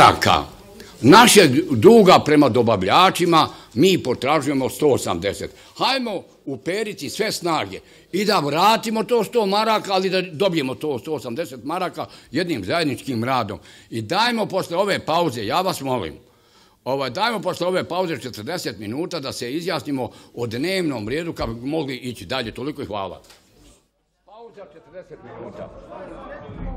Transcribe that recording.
ispravka našeg duga prema dobavljačima mi potražujemo 180. Hajmo uperiti sve snage i da vratimo to 100 maraka, ali da dobijemo to 180 maraka jednim zajedničkim radom. I dajmo posle ove pauze, ja vas molim, ovaj, dajmo posle ove pauze 40 minuta da se izjasnimo o dnevnom redu kako bi mogli ići dalje. Toliko i hvala. Pauza 40 minuta.